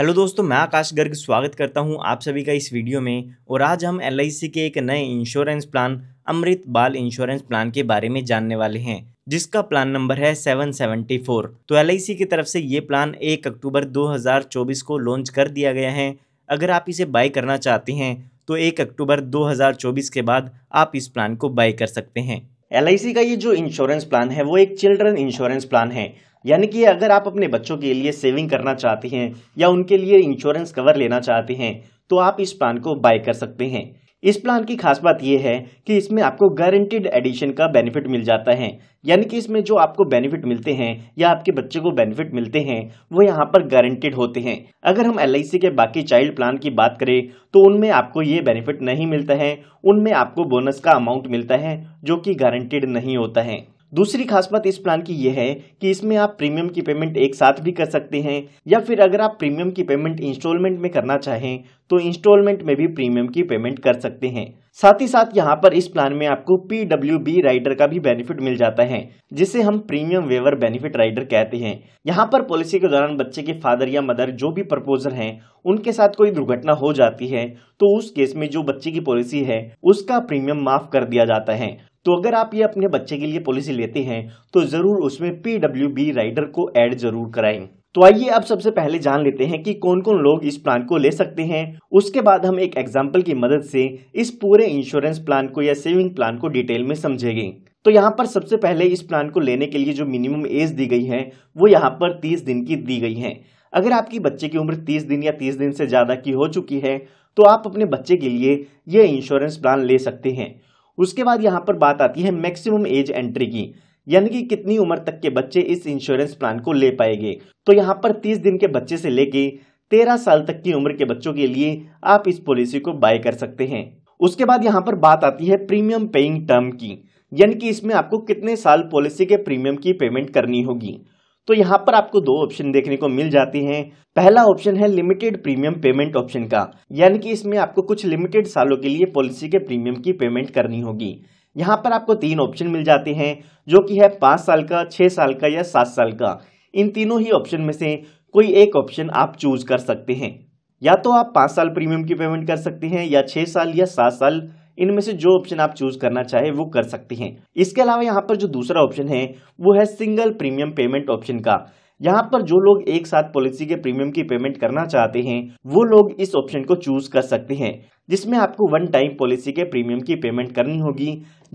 hello दोस्तों मैं आकाश गर्ग स्वागत करता हूं आप सभी का इस वीडियो में और आज हम एल के एक नए इंश्योरेंस प्लान अमृत बाल इंश्योरेंस प्लान के बारे में जानने वाले हैं जिसका प्लान नंबर है 774 तो एल की तरफ से ये प्लान 1 अक्टूबर 2024 को लॉन्च कर दिया गया है अगर आप इसे बाय करना चाहते हैं तो एक अक्टूबर दो के बाद आप इस प्लान को बाय कर सकते हैं एल का ये जो इंश्योरेंस प्लान है वो एक चिल्ड्रन इंश्योरेंस प्लान है यानी कि अगर आप अपने बच्चों के लिए सेविंग करना चाहते हैं या उनके लिए इंश्योरेंस कवर लेना चाहते हैं तो आप इस प्लान को बाय कर सकते हैं इस प्लान की खास बात यह है कि इसमें आपको गारंटेड एडिशन का बेनिफिट मिल जाता है यानी कि इसमें जो आपको बेनिफिट मिलते हैं या आपके बच्चे को बेनिफिट मिलते हैं वो यहाँ पर गारंटीड होते हैं अगर हम एल के बाकी चाइल्ड प्लान की बात करें तो उनमें आपको ये बेनिफिट नहीं मिलता है उनमें आपको बोनस का अमाउंट मिलता है जो कि गारंटीड नहीं होता है दूसरी खास बात इस प्लान की यह है कि इसमें आप प्रीमियम की पेमेंट एक साथ भी कर सकते हैं या फिर अगर आप प्रीमियम की पेमेंट इंस्टॉलमेंट में करना चाहें तो इंस्टॉलमेंट में भी प्रीमियम की पेमेंट कर सकते हैं साथ ही साथ यहाँ पर इस प्लान में आपको पी राइडर का भी बेनिफिट मिल जाता है जिसे हम प्रीमियम वेवर बेनिफिट राइडर कहते हैं यहाँ पर पॉलिसी के दौरान बच्चे के फादर या मदर जो भी प्रपोजर हैं उनके साथ कोई दुर्घटना हो जाती है तो उस केस में जो बच्चे की पॉलिसी है उसका प्रीमियम माफ कर दिया जाता है तो अगर आप ये अपने बच्चे के लिए पॉलिसी लेते हैं तो ज़रूर उसमें पी राइडर को एड ज़रूर कराएं तो आइए अब सबसे पहले जान लेते हैं कि कौन कौन लोग इस प्लान को ले सकते हैं उसके बाद हम एक एग्जाम्पल की मदद से इस पूरे इंश्योरेंस प्लान को या सेविंग प्लान को डिटेल में समझेंगे तो यहाँ पर सबसे पहले इस प्लान को लेने के लिए जो मिनिमम एज दी गई है वो यहाँ पर तीस दिन की दी गई है अगर आपकी बच्चे की उम्र तीस दिन या तीस दिन से ज़्यादा की हो चुकी है तो आप अपने बच्चे के लिए ये इंश्योरेंस प्लान ले सकते हैं उसके बाद यहाँ पर बात आती है मैक्सिमम एज एंट्री की यानी कि कितनी उम्र तक के बच्चे इस इंश्योरेंस प्लान को ले पाएंगे तो यहाँ पर तीस दिन के बच्चे से लेके तेरह साल तक की उम्र के बच्चों के लिए आप इस पॉलिसी को बाय कर सकते हैं उसके बाद यहाँ पर बात आती है प्रीमियम पेइंग टर्म की यानी कि इसमें आपको कितने साल पॉलिसी के प्रीमियम की पेमेंट करनी होगी तो यहाँ पर आपको दो ऑप्शन देखने को मिल जाती हैं पहला ऑप्शन है लिमिटेड प्रीमियम पेमेंट ऑप्शन का यानी कि इसमें आपको कुछ लिमिटेड सालों के लिए पॉलिसी के प्रीमियम की पेमेंट करनी होगी यहाँ पर आपको तीन ऑप्शन मिल जाते हैं जो कि है पाँच साल का छः साल का या सात साल का इन तीनों ही ऑप्शन में से कोई एक ऑप्शन आप चूज कर सकते हैं या तो आप पाँच साल प्रीमियम की पेमेंट कर सकते हैं या छः साल या सात साल इनमें से जो ऑप्शन आप चूज करना चाहे वो कर सकते हैं इसके अलावा यहाँ पर जो दूसरा ऑप्शन है वो है सिंगल प्रीमियम पेमेंट ऑप्शन का यहाँ पर जो लोग एक साथ पॉलिसी के प्रीमियम की पेमेंट करना चाहते हैं वो लोग इस ऑप्शन को चूज कर सकते हैं जिसमें आपको वन टाइम पॉलिसी के प्रीमियम की पेमेंट करनी होगी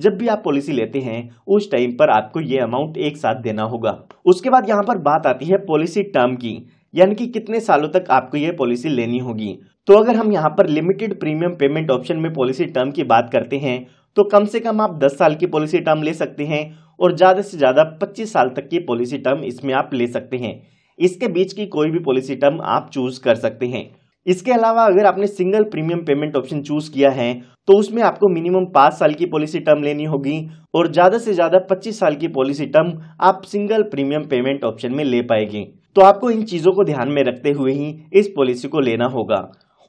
जब भी आप पॉलिसी लेते हैं उस टाइम पर आपको ये अमाउंट एक साथ देना होगा उसके बाद यहाँ पर बात आती है पॉलिसी टर्म की यानी कि कितने सालों तक आपको ये पॉलिसी लेनी होगी तो अगर हम यहाँ पर लिमिटेड प्रीमियम पेमेंट ऑप्शन में पॉलिसी टर्म की बात करते हैं तो कम से कम आप 10 साल की पॉलिसी टर्म ले सकते हैं और ज़्यादा से ज़्यादा 25 साल तक की पॉलिसी टर्म इसमें आप ले सकते हैं इसके बीच की कोई भी पॉलिसी टर्म आप चूज कर सकते हैं इसके अलावा अगर आपने single premium payment option choose किया है तो उसमें आपको मिनिमम पाँच साल की पॉलिसी टर्म लेनी होगी और ज़्यादा से ज़्यादा पच्चीस साल की पॉलिसी टर्म आप सिंगल प्रीमियम पेमेंट ऑप्शन में ले पाएंगे तो आपको इन चीज़ों को ध्यान में रखते हुए ही इस पॉलिसी को लेना होगा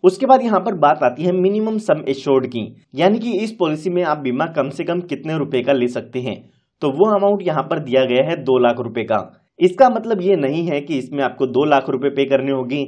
उसके बाद यहाँ पर बात आती है मिनिमम सम एश्योर्ड की यानी कि इस पॉलिसी में आप बीमा कम से कम कितने रुपए का ले सकते हैं तो वो अमाउंट यहाँ पर दिया गया है दो लाख रुपए का इसका मतलब ये नहीं है कि इसमें आपको दो लाख रुपए पे करने होगी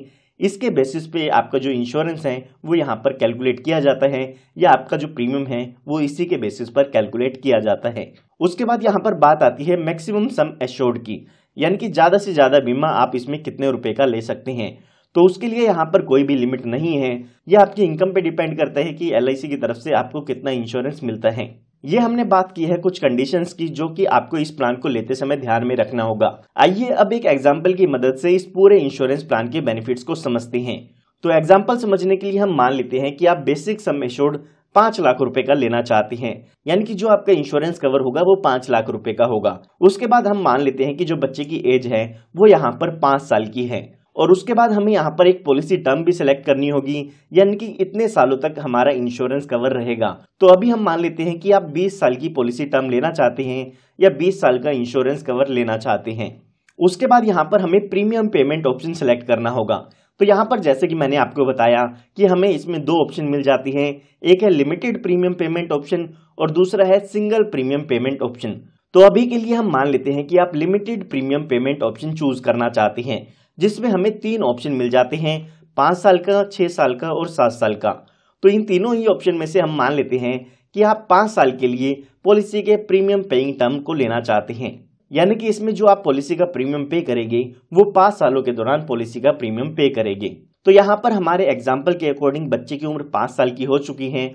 इसके बेसिस पे आपका जो इंश्योरेंस है वो यहाँ पर कैलकुलेट किया जाता है या आपका जो प्रीमियम है वो इसी के बेसिस पर कैलकुलेट किया जाता है उसके बाद यहाँ पर बात आती है मैक्सिमम सम एश्योर्ड की यानी कि ज़्यादा से ज़्यादा बीमा आप इसमें कितने रुपए का ले सकते हैं तो उसके लिए यहाँ पर कोई भी लिमिट नहीं है यह आपकी इनकम पे डिपेंड करता है कि एल की तरफ से आपको कितना इंश्योरेंस मिलता है ये हमने बात की है कुछ कंडीशंस की जो कि आपको इस प्लान को लेते समय ध्यान में रखना होगा आइए अब एक एग्जाम्पल की मदद से इस पूरे इंश्योरेंस प्लान के बेनिफिट्स को समझते हैं तो एग्जाम्पल समझने के लिए हम मान लेते हैं कि आप बेसिक सम एश्योर्ड पांच लाख रुपए का लेना चाहते हैं यानी कि जो आपका इंश्योरेंस कवर होगा वो पांच लाख रुपए का होगा उसके बाद हम मान लेते हैं कि जो बच्चे की एज है वो यहाँ पर पांच साल की है और उसके बाद हमें यहाँ पर एक पॉलिसी टर्म भी सिलेक्ट करनी होगी यानी कि इतने सालों तक हमारा इंश्योरेंस कवर रहेगा तो अभी हम मान लेते हैं कि आप 20 साल की पॉलिसी टर्म लेना चाहते हैं या 20 साल का इंश्योरेंस कवर लेना चाहते हैं उसके बाद यहाँ पर हमें प्रीमियम पेमेंट ऑप्शन सेलेक्ट करना होगा तो यहाँ पर जैसे कि मैंने आपको बताया कि हमें इसमें दो ऑप्शन मिल जाती हैं एक है लिमिटेड प्रीमियम पेमेंट ऑप्शन और दूसरा है सिंगल प्रीमियम पेमेंट ऑप्शन तो अभी के लिए हम मान लेते हैं कि आप limited premium payment option choose करना चाहते हैं जिसमें हमें तीन ऑप्शन मिल जाते हैं पाँच साल का छः साल का और सात साल का तो इन तीनों ही ऑप्शन में से हम मान लेते हैं कि आप पाँच साल के लिए पॉलिसी के प्रीमियम पेइंग टर्म को लेना चाहते हैं यानी कि इसमें जो आप पॉलिसी का प्रीमियम पे करेंगे वो पाँच सालों के दौरान पॉलिसी का प्रीमियम पे करेंगे तो यहाँ पर हमारे एग्जाम्पल के अकॉर्डिंग बच्चे की उम्र पाँच साल की हो चुकी है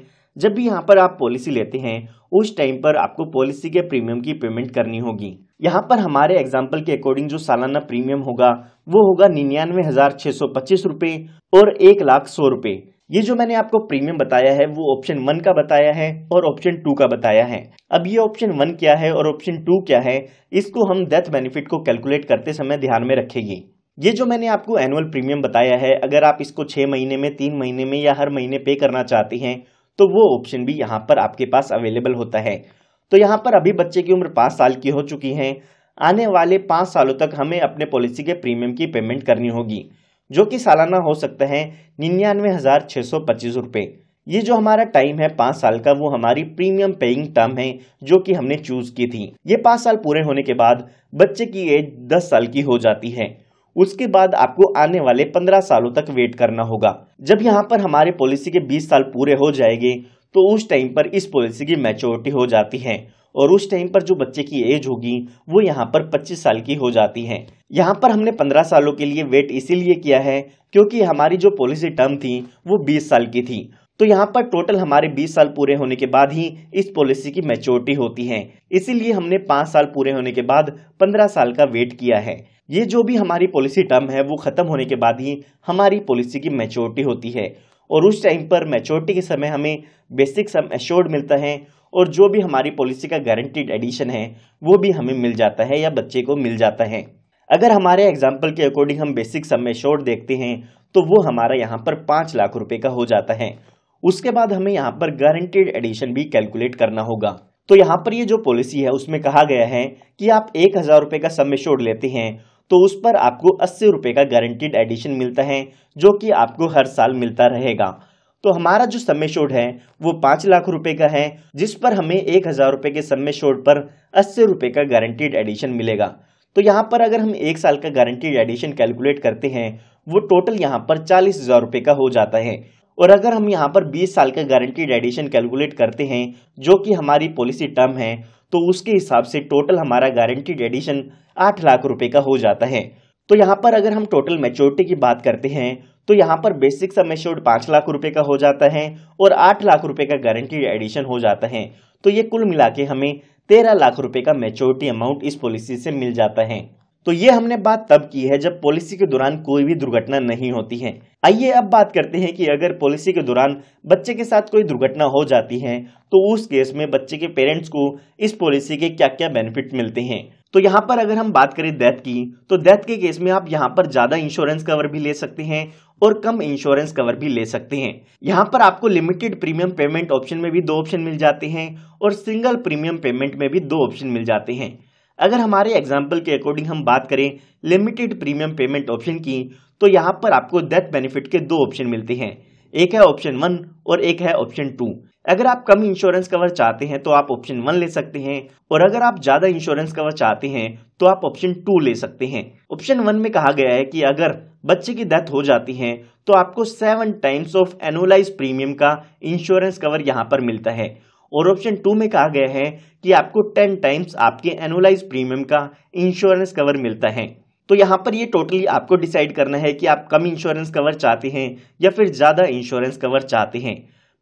जब भी यहाँ पर आप पॉलिसी लेते हैं उस टाइम पर आपको पॉलिसी के प्रीमियम की पेमेंट करनी होगी यहाँ पर हमारे एग्जाम्पल के अकॉर्डिंग जो सालाना प्रीमियम होगा वो होगा निन्यानवे हजार छह सौ पच्चीस रूपए और एक लाख सौ रूपए ये जो मैंने आपको प्रीमियम बताया है वो ऑप्शन वन का बताया है और ऑप्शन टू का बताया है अब ये ऑप्शन वन क्या है और ऑप्शन टू क्या है इसको हम डेथ बेनिफिट को कैलकुलेट करते समय ध्यान में रखेंगे ये जो मैंने आपको एनुअल प्रीमियम बताया है अगर आप इसको छह महीने में तीन महीने में या हर महीने पे करना चाहते हैं तो वो ऑप्शन भी यहाँ पर आपके पास अवेलेबल होता है तो यहाँ पर अभी बच्चे की उम्र पाँच साल की हो चुकी है आने वाले पाँच सालों तक हमें अपने पॉलिसी के प्रीमियम की पेमेंट करनी होगी जो कि सालाना हो सकता है निन्यानवे हज़ार छः सौ पच्चीस रुपये ये जो हमारा टाइम है पाँच साल का वो हमारी प्रीमियम पेइंग टर्म है जो कि हमने चूज की थी ये पाँच साल पूरे होने के बाद बच्चे की एज दस साल की हो जाती है उसके बाद आपको आने वाले पंद्रह सालों तक वेट करना होगा जब यहाँ पर हमारे पॉलिसी के बीस साल पूरे हो जाएंगे तो उस टाइम पर इस पॉलिसी की मैच्योरिटी हो जाती है और उस टाइम पर जो बच्चे की एज होगी वो यहाँ पर 25 साल की हो जाती है यहाँ पर हमने 15 सालों के लिए वेट इसीलिए किया है क्योंकि हमारी जो पॉलिसी टर्म थी वो 20 साल की थी तो यहाँ पर टोटल हमारे 20 साल पूरे होने के बाद ही इस पॉलिसी की मैच्योरिटी होती है इसीलिए हमने 5 साल पूरे होने के बाद 15 साल का वेट किया है ये जो भी हमारी पॉलिसी टर्म है वो खत्म होने के बाद ही हमारी पॉलिसी की मैच्योरिटी होती है और उस टाइम पर मैच्योरिटी के समय हमें बेसिक सम एश्योर्ड मिलता है और जो भी हमारी पॉलिसी का गारंटीड एडिशन है वो भी हमें मिल जाता है या बच्चे को मिल जाता है अगर हमारे एग्जाम्पल के अकॉर्डिंग हम बेसिक सम एश्योर्ड देखते हैं तो वो हमारा यहाँ पर पाँच लाख रुपये का हो जाता है उसके बाद हमें यहाँ पर गारंटेड एडिशन भी कैलकुलेट करना होगा तो यहाँ पर ये जो पॉलिसी है उसमें कहा गया है कि आप एक हज़ार रुपये का सम एश्योर्ड लेते हैं तो उस पर आपको अस्सी रुपये का गारंटीड एडिशन मिलता है जो कि आपको हर साल मिलता रहेगा तो हमारा जो समय शोड है वो पाँच लाख रुपए का है जिस पर हमें एक हज़ार रुपये के समय शोड पर अस्सी रुपये का गारंटीड एडिशन मिलेगा तो यहाँ पर अगर हम एक साल का गारंटीड एडिशन कैलकुलेट करते हैं वो टोटल यहाँ पर चालीस हज़ार रुपये का हो जाता है और अगर हम यहाँ पर बीस साल का गारंटीड एडिशन कैलकुलेट करते हैं जो कि हमारी पॉलिसी टर्म है तो उसके हिसाब से टोटल हमारा गारंटीड एडिशन आठ लाख रुपए का हो जाता है तो यहाँ पर अगर हम टोटल मेच्योरिटी की बात करते हैं तो यहाँ पर बेसिक सब मेच्योर्ड पाँच लाख रुपए का हो जाता है और आठ लाख रुपए का गारंटी एडिशन हो जाता है तो ये कुल मिला के हमें तेरह लाख रुपए का मेच्योरिटी अमाउंट इस पॉलिसी से मिल जाता है तो ये हमने बात तब की है जब पॉलिसी के दौरान कोई भी दुर्घटना नहीं होती है आइए अब बात करते हैं कि अगर पॉलिसी के दौरान बच्चे के साथ कोई दुर्घटना हो जाती है तो उस केस में बच्चे के पेरेंट्स को इस पॉलिसी के क्या क्या बेनिफिट मिलते हैं तो यहाँ पर अगर हम बात करें डेथ की तो डेथ के केस में आप यहाँ पर ज़्यादा इंश्योरेंस कवर भी ले सकते हैं और कम इंश्योरेंस कवर भी ले सकते हैं यहाँ पर आपको लिमिटेड प्रीमियम पेमेंट ऑप्शन में भी दो ऑप्शन मिल जाते हैं और सिंगल प्रीमियम पेमेंट में भी दो ऑप्शन मिल जाते हैं अगर हमारे एग्जाम्पल के अकॉर्डिंग हम बात करें लिमिटेड प्रीमियम पेमेंट ऑप्शन की तो यहाँ पर आपको डेथ बेनिफिट के दो ऑप्शन मिलते हैं एक है ऑप्शन वन और एक है ऑप्शन टू अगर आप कम इंश्योरेंस कवर चाहते हैं तो आप ऑप्शन वन ले सकते हैं और अगर आप ज्यादा इंश्योरेंस कवर चाहते हैं तो आप ऑप्शन टू ले सकते हैं ऑप्शन वन में कहा गया है कि अगर बच्चे की डेथ हो जाती है तो आपको seven times of annualise premium का इंश्योरेंस कवर यहाँ पर मिलता है और ऑप्शन टू में कहा गया है कि आपको टेन टाइम्स आपके एनुअलाइज प्रीमियम का इंश्योरेंस कवर मिलता है तो यहाँ पर ये टोटली आपको डिसाइड करना है कि आप कम इंश्योरेंस कवर चाहते हैं या फिर ज़्यादा इंश्योरेंस कवर चाहते हैं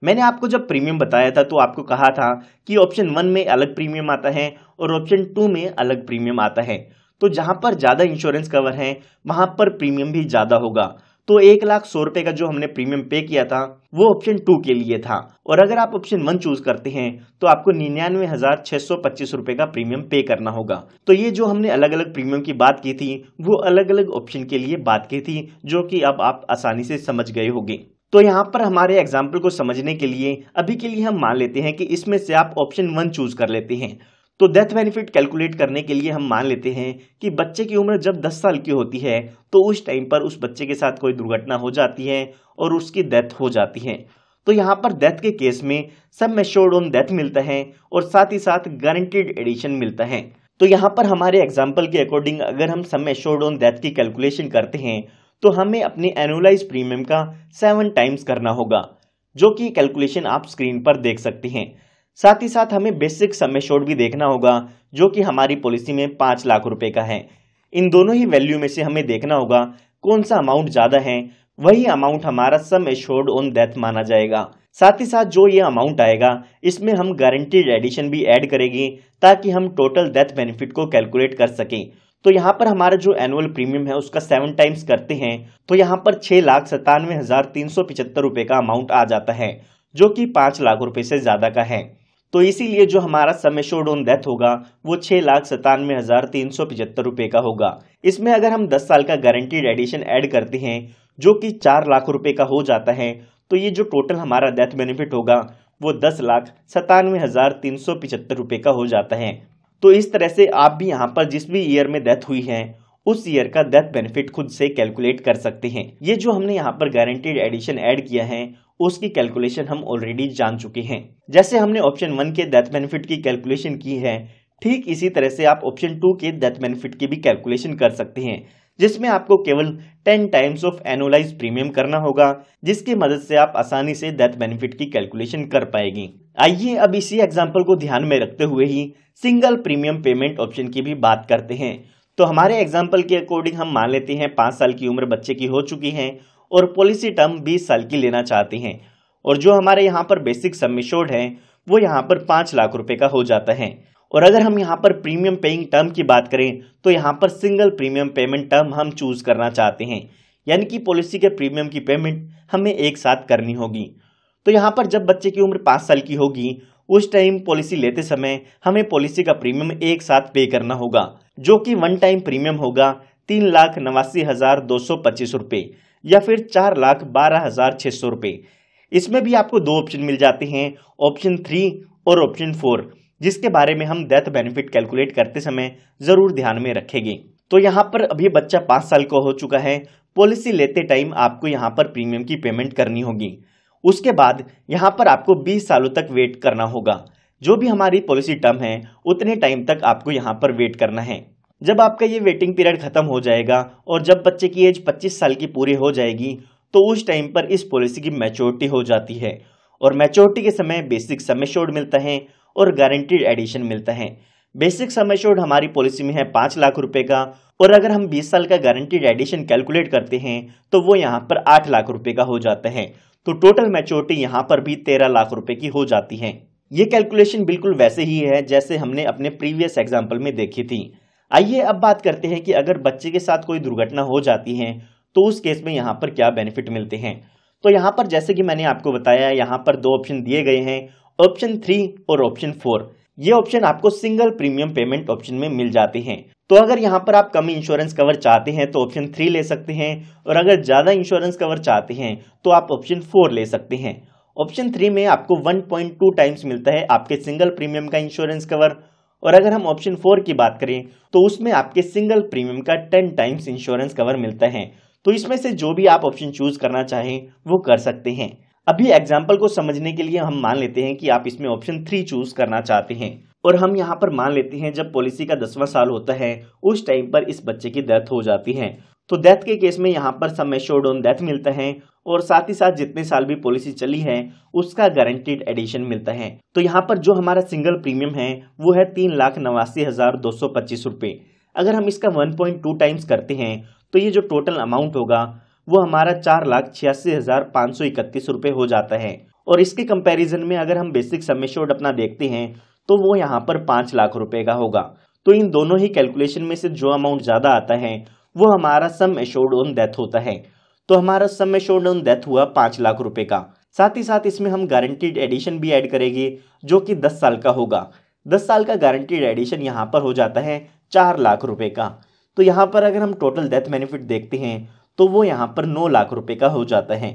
मैंने आपको जब प्रीमियम बताया था तो आपको कहा था कि ऑप्शन वन में अलग प्रीमियम आता है और ऑप्शन टू में अलग प्रीमियम आता है तो जहाँ पर ज़्यादा इंश्योरेंस कवर है वहाँ पर प्रीमियम भी ज़्यादा होगा तो एक लाख सौ रुपए का जो हमने प्रीमियम पे किया था वो ऑप्शन टू के लिए था और अगर आप ऑप्शन वन चूज करते हैं तो आपको निन्यानवे हजार छह सौ पच्चीस रुपए का प्रीमियम पे करना होगा तो ये जो हमने अलग अलग प्रीमियम की बात की थी वो अलग अलग ऑप्शन के लिए बात की थी जो कि अब आप आसानी से समझ गए होंगे तो यहाँ पर हमारे एग्जाम्पल को समझने के लिए अभी के लिए हम मान लेते हैं कि इसमें से आप ऑप्शन वन चूज कर लेते हैं तो डेथ बेनिफिट कैलकुलेट करने के लिए हम मान लेते हैं कि बच्चे की उम्र जब 10 साल की होती है तो उस टाइम पर उस बच्चे के साथ कोई दुर्घटना हो जाती है और उसकी डेथ हो जाती है तो यहाँ पर डेथ के केस में सब मेश्योर्ड ऑन डेथ मिलता है और साथ ही साथ गारंटेड एडिशन मिलता है तो यहाँ पर हमारे एग्जाम्पल के अकॉर्डिंग अगर हम सब एश्योर्ड ऑन डेथ की कैलकुलेशन करते हैं तो हमें अपने एनुलाइज प्रीमियम का सेवन टाइम्स करना होगा जो कि कैलकुलेशन आप स्क्रीन पर देख सकते हैं साथ ही साथ हमें बेसिक समय शोर भी देखना होगा जो कि हमारी पॉलिसी में पाँच लाख रुपए का है इन दोनों ही वैल्यू में से हमें देखना होगा कौन सा अमाउंट ज़्यादा है वही अमाउंट हमारा सम एश्योर्ड ऑन डेथ माना जाएगा साथ ही साथ जो ये अमाउंट आएगा इसमें हम गारंटीड एडिशन भी ऐड करेंगे ताकि हम टोटल डेथ बेनिफिट को कैलकुलेट कर सकें तो यहाँ पर हमारा जो एनुअल प्रीमियम है उसका सेवन टाइम्स करते हैं तो यहाँ पर छह लाख सत्तानवे हज़ार तीन सौ पिछहत्तर रुपए का अमाउंट आ जाता है जो कि पाँच लाख रुपए से ज़्यादा का है तो इसीलिए जो हमारा समय शोड ऑन डेथ होगा वो छह लाख सतानवे हज़ार तीन सौ पिचहत्तर रुपए का होगा इसमें अगर हम दस साल का गारंटीड एडिशन ऐड करते हैं जो कि चार लाख रुपए का हो जाता है तो ये जो टोटल हमारा डेथ बेनिफिट होगा वो दस लाख सतानवे हज़ार तीन सौ पिचहत्तर रुपए का हो जाता है तो इस तरह से आप भी यहाँ पर जिस भी ईयर में डेथ हुई है उस ईयर का डेथ बेनिफिट खुद से कैलकुलेट कर सकते हैं ये जो हमने यहाँ पर गारंटेड एडिशन ऐड किया है उसकी कैलकुलेशन हम ऑलरेडी जान चुके हैं जैसे हमने ऑप्शन वन के डेथ बेनिफिट की कैलकुलेशन की है ठीक इसी तरह से आप ऑप्शन टू के डेथ बेनिफिट की भी कैलकुलेशन कर सकते हैं जिसमें आपको केवल 10 टाइम्स ऑफ एनुअलाइज प्रीमियम करना होगा जिसकी मदद से आप आसानी से डेथ बेनिफिट की कैलकुलेशन कर पाएगी आइए अब इसी एग्जाम्पल को ध्यान में रखते हुए ही सिंगल प्रीमियम पेमेंट ऑप्शन की भी बात करते हैं तो हमारे एग्जाम्पल के अकॉर्डिंग हम मान लेते हैं पांच साल की उम्र बच्चे की हो चुकी है और पॉलिसी टर्म बीस साल की लेना चाहते हैं और जो हमारे यहाँ पर बेसिक सम है वो यहाँ पर पांच लाख रुपए का हो जाता है और अगर हम यहाँ पर प्रीमियम पेइंग टर्म की बात करें तो यहाँ पर सिंगल प्रीमियम पेमेंट टर्म हम चूज़ करना चाहते हैं यानी कि पॉलिसी के प्रीमियम की पेमेंट हमें एक साथ करनी होगी तो यहाँ पर जब बच्चे की उम्र पाँच साल की होगी उस टाइम पॉलिसी लेते समय हमें पॉलिसी का प्रीमियम एक साथ पे करना होगा जो कि वन टाइम प्रीमियम होगा तीन लाख नवासी हज़ार दो सौ पच्चीस रुपये या फिर चार लाख बारह हज़ार छः सौ रुपये इसमें भी आपको दो ऑप्शन मिल जाते हैं ऑप्शन थ्री और ऑप्शन फोर जिसके बारे में हम डेथ बेनिफिट कैलकुलेट करते समय ज़रूर ध्यान में रखेंगे तो यहाँ पर अभी बच्चा पाँच साल का हो चुका है पॉलिसी लेते टाइम आपको यहाँ पर प्रीमियम की पेमेंट करनी होगी उसके बाद यहाँ पर आपको बीस सालों तक वेट करना होगा जो भी हमारी पॉलिसी टर्म है उतने टाइम तक आपको यहाँ पर वेट करना है जब आपका ये वेटिंग पीरियड खत्म हो जाएगा और जब बच्चे की एज 25 साल की पूरी हो जाएगी तो उस टाइम पर इस पॉलिसी की मैच्योरिटी हो जाती है और मैच्योरिटी के समय बेसिक समय शोड मिलता है और गारंटीड एडिशन मिलता है बेसिक सम एश्योर्ड हमारी पॉलिसी में है पाँच लाख रुपए का और अगर हम 20 साल का गारंटीड एडिशन कैलकुलेट करते हैं तो वो यहाँ पर आठ लाख रुपए का हो जाता है तो टोटल मेच्योरिटी यहाँ पर भी तेरह लाख रुपए की हो जाती है ये कैलकुलेशन बिल्कुल वैसे ही है जैसे हमने अपने प्रीवियस एग्जाम्पल में देखी थी आइए अब बात करते हैं कि अगर बच्चे के साथ कोई दुर्घटना हो जाती है तो उस केस में यहाँ पर क्या बेनिफिट मिलते हैं तो यहाँ पर जैसे कि मैंने आपको बताया यहाँ पर दो ऑप्शन दिए गए हैं ऑप्शन थ्री और ऑप्शन फोर ये ऑप्शन आपको सिंगल प्रीमियम पेमेंट ऑप्शन में मिल जाते हैं तो अगर यहाँ पर आप कम इंश्योरेंस कवर चाहते हैं तो ऑप्शन थ्री ले सकते हैं और अगर ज़्यादा इंश्योरेंस कवर चाहते हैं तो आप ऑप्शन फोर ले सकते हैं ऑप्शन थ्री में आपको 1.2 टाइम्स मिलता है आपके सिंगल प्रीमियम का इंश्योरेंस कवर और अगर हम ऑप्शन फोर की बात करें तो उसमें आपके सिंगल प्रीमियम का टेन टाइम्स इंश्योरेंस कवर मिलता है तो इसमें से जो भी आप ऑप्शन चूज करना चाहें वो कर सकते हैं अभी एग्जाम्पल को समझने के लिए हम मान लेते हैं कि आप इसमें ऑप्शन थ्री चूज करना चाहते हैं और हम यहाँ पर मान लेते हैं जब पॉलिसी का दसवां साल होता है उस टाइम पर इस बच्चे की डेथ हो जाती है तो डेथ के केस में यहाँ पर समय एश्योर्ड ऑन डेथ मिलता है और साथ ही साथ जितने साल भी पॉलिसी चली है उसका गारंटीड एडिशन मिलता है तो यहाँ पर जो हमारा सिंगल प्रीमियम है वो है तीन लाख नवासी हजार दो सौ पच्चीस रुपए अगर हम इसका वन पॉइंट टू टाइम्स करते हैं तो ये जो टोटल अमाउंट होगा वो हमारा चार लाख छियासी हजार पाँच सौ इकतीस रुपये हो जाता है और इसके कंपैरिजन में अगर हम बेसिक सम अपना देखते हैं तो वो यहाँ पर पाँच लाख रुपए का होगा तो इन दोनों ही कैलकुलेशन में से जो अमाउंट ज़्यादा आता है वो हमारा सम एश्योर्ड ऑन डेथ होता है तो हमारा सम एश्योर्ड ऑन डेथ हुआ पाँच लाख रुपये का साथ ही साथ इसमें हम गारंटीड एडिशन भी ऐड करेंगे जो कि दस साल का होगा दस साल का गारंटीड एडिशन यहाँ पर हो जाता है चार लाख रुपये का तो यहाँ पर अगर हम टोटल डेथ बेनिफिट देखते हैं तो वो यहाँ पर नौ लाख रुपये का हो जाता है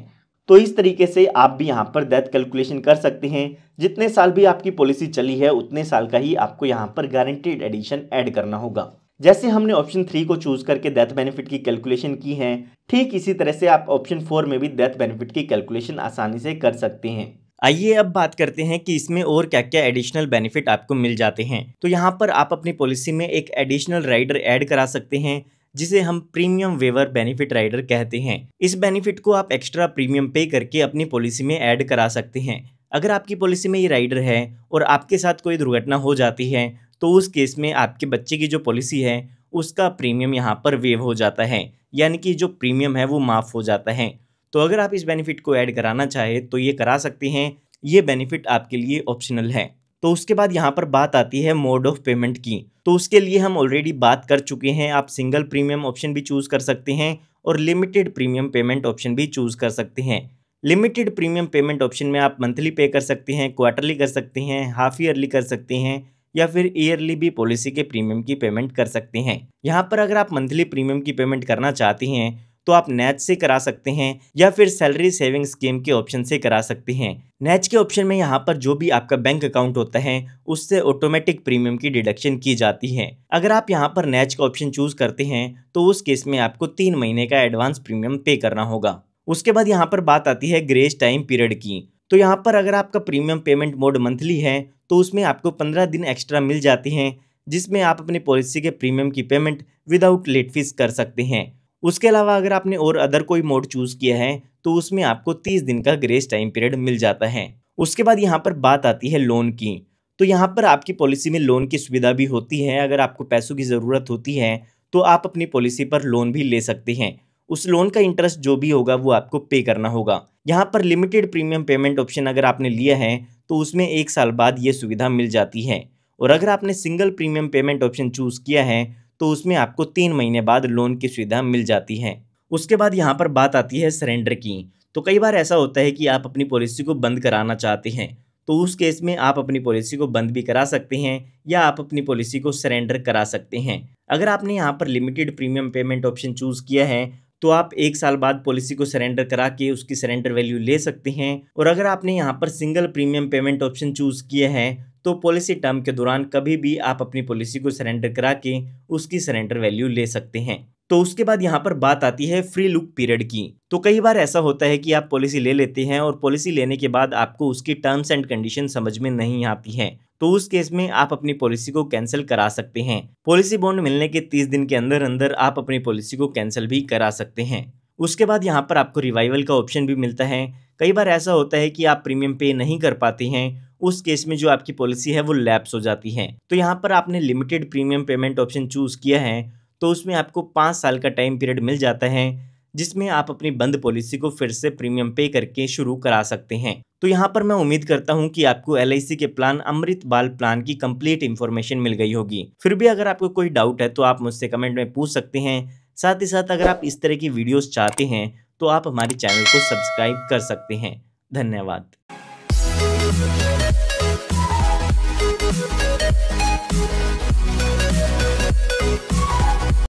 तो इस तरीके से आप भी यहाँ पर डेथ कैलकुलेशन कर सकते हैं जितने साल भी आपकी पॉलिसी चली है उतने साल का ही आपको यहाँ पर गारंटीड एडिशन ऐड करना होगा जैसे हमने ऑप्शन थ्री को चूज करके डेथ बेनिफिट की कैलकुलेशन की है ठीक इसी तरह से आप ऑप्शन फोर में भी डेथ बेनिफिट की कैलकुलेशन आसानी से कर सकते हैं आइए अब बात करते हैं कि इसमें और क्या क्या एडिशनल बेनिफिट आपको मिल जाते हैं तो यहाँ पर आप अपनी पॉलिसी में एक एडिशनल राइडर ऐड करा सकते हैं जिसे हम प्रीमियम वेवर बेनिफिट राइडर कहते हैं इस बेनिफिट को आप एक्स्ट्रा प्रीमियम पे करके अपनी पॉलिसी में ऐड करा सकते हैं अगर आपकी पॉलिसी में ये राइडर है और आपके साथ कोई दुर्घटना हो जाती है तो उस केस में आपके बच्चे की जो पॉलिसी है उसका प्रीमियम यहाँ पर वेव हो जाता है यानी कि जो प्रीमियम है वो माफ़ हो जाता है तो अगर आप इस बेनिफिट को ऐड कराना चाहें तो ये करा सकते हैं ये बेनिफिट आपके लिए ऑप्शनल है तो उसके बाद यहाँ पर बात आती है मोड ऑफ पेमेंट की तो उसके लिए हम ऑलरेडी बात कर चुके हैं आप सिंगल प्रीमियम ऑप्शन भी चूज़ कर सकते हैं और लिमिटेड प्रीमियम पेमेंट ऑप्शन भी चूज़ कर सकते हैं लिमिटेड प्रीमियम पेमेंट ऑप्शन में आप मंथली पे कर सकते हैं क्वार्टरली कर सकते हैं हाफ ईयरली कर सकते हैं या फिर ईयरली भी पॉलिसी के प्रीमियम की पेमेंट कर सकते हैं यहाँ पर अगर आप मंथली प्रीमियम की पेमेंट करना चाहते हैं तो आप नैच से करा सकते हैं या फिर सैलरी सेविंग स्कीम के ऑप्शन से करा सकते हैं नैच के ऑप्शन में यहाँ पर जो भी आपका बैंक अकाउंट होता है उससे ऑटोमेटिक प्रीमियम की डिडक्शन की जाती है अगर आप यहाँ पर नैच का ऑप्शन चूज करते हैं तो उस केस में आपको तीन महीने का एडवांस प्रीमियम पे करना होगा उसके बाद यहाँ पर बात आती है ग्रेस टाइम पीरियड की तो यहाँ पर अगर आपका प्रीमियम पेमेंट मोड मंथली है तो उसमें आपको पंद्रह दिन एक्स्ट्रा मिल जाती हैं जिसमें आप अपनी पॉलिसी के प्रीमियम की पेमेंट विदाउट लेट फीस कर सकते हैं उसके अलावा अगर आपने और अदर कोई मोड चूज़ किया है तो उसमें आपको तीस दिन का ग्रेस टाइम पीरियड मिल जाता है उसके बाद यहाँ पर बात आती है लोन की तो यहाँ पर आपकी पॉलिसी में लोन की सुविधा भी होती है अगर आपको पैसों की ज़रूरत होती है तो आप अपनी पॉलिसी पर लोन भी ले सकते हैं उस लोन का इंटरेस्ट जो भी होगा वो आपको पे करना होगा यहाँ पर लिमिटेड प्रीमियम पेमेंट ऑप्शन अगर आपने लिया है तो उसमें एक साल बाद ये सुविधा मिल जाती है और अगर आपने single premium payment option choose किया है तो उसमें आपको तीन महीने बाद लोन की सुविधा मिल जाती है उसके बाद यहाँ पर बात आती है सरेंडर की तो कई बार ऐसा होता है कि आप अपनी पॉलिसी को बंद कराना चाहते हैं तो उस केस में आप अपनी पॉलिसी को बंद भी करा सकते हैं या आप अपनी पॉलिसी को सरेंडर करा सकते हैं अगर आपने यहाँ पर limited premium payment option choose किया है तो आप एक साल बाद पॉलिसी को सरेंडर करा के उसकी सरेंडर वैल्यू ले सकते हैं और अगर आपने यहाँ पर single premium payment option choose किया है तो पॉलिसी टर्म के दौरान कभी भी आप अपनी पॉलिसी को सरेंडर करा के उसकी सरेंडर वैल्यू ले सकते हैं तो उसके बाद यहाँ पर बात आती है फ्री लुक पीरियड की तो कई बार ऐसा होता है कि आप पॉलिसी ले लेते हैं और पॉलिसी लेने के बाद आपको उसकी टर्म्स एंड कंडीशन समझ में नहीं आती हैं तो उस केस में आप अपनी पॉलिसी को कैंसिल करा सकते हैं पॉलिसी बॉन्ड मिलने के तीस दिन के अंदर अंदर आप अपनी पॉलिसी को कैंसिल भी करा सकते हैं उसके बाद यहाँ पर आपको रिवाइवल का ऑप्शन भी मिलता है कई बार ऐसा होता है कि आप प्रीमियम पे नहीं कर पाती हैं उस केस में जो आपकी पॉलिसी है वो लैप्स हो जाती है तो यहाँ पर आपने limited premium payment option choose किया है तो उसमें आपको पाँच साल का टाइम पीरियड मिल जाता है जिसमें आप अपनी बंद पॉलिसी को फिर से प्रीमियम पे करके शुरू करा सकते हैं तो यहाँ पर मैं उम्मीद करता हूँ कि आपको एल के प्लान अमृत बाल प्लान की कंप्लीट इन्फॉर्मेशन मिल गई होगी फिर भी अगर आपको कोई डाउट है तो आप मुझसे कमेंट में पूछ सकते हैं साथ ही साथ अगर आप इस तरह की वीडियोस चाहते हैं तो आप हमारे चैनल को सब्सक्राइब कर सकते हैं धन्यवाद